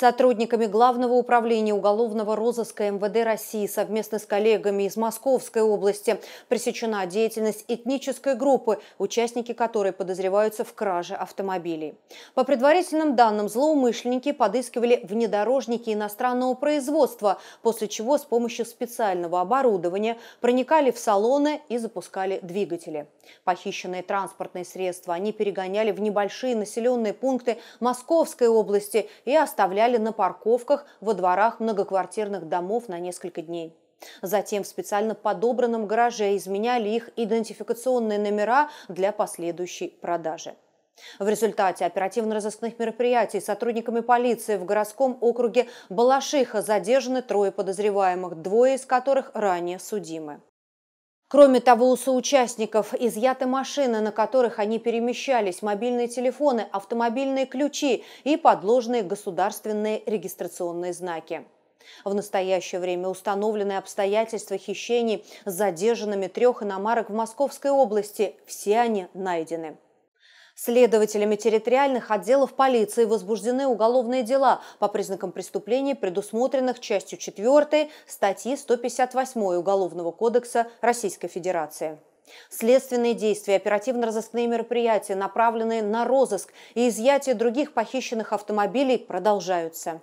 Сотрудниками Главного управления уголовного розыска МВД России совместно с коллегами из Московской области пресечена деятельность этнической группы, участники которой подозреваются в краже автомобилей. По предварительным данным, злоумышленники подыскивали внедорожники иностранного производства, после чего с помощью специального оборудования проникали в салоны и запускали двигатели. Похищенные транспортные средства они перегоняли в небольшие населенные пункты Московской области и оставляли стояли на парковках во дворах многоквартирных домов на несколько дней. Затем в специально подобранном гараже изменяли их идентификационные номера для последующей продажи. В результате оперативно-розыскных мероприятий сотрудниками полиции в городском округе Балашиха задержаны трое подозреваемых, двое из которых ранее судимы. Кроме того, у соучастников изъяты машины, на которых они перемещались, мобильные телефоны, автомобильные ключи и подложные государственные регистрационные знаки. В настоящее время установлены обстоятельства хищений с задержанными трех иномарок в Московской области. Все они найдены. Следователями территориальных отделов полиции возбуждены уголовные дела по признакам преступлений, предусмотренных частью 4 статьи 158 Уголовного кодекса Российской Федерации. Следственные действия, оперативно-розыскные мероприятия, направленные на розыск и изъятие других похищенных автомобилей, продолжаются.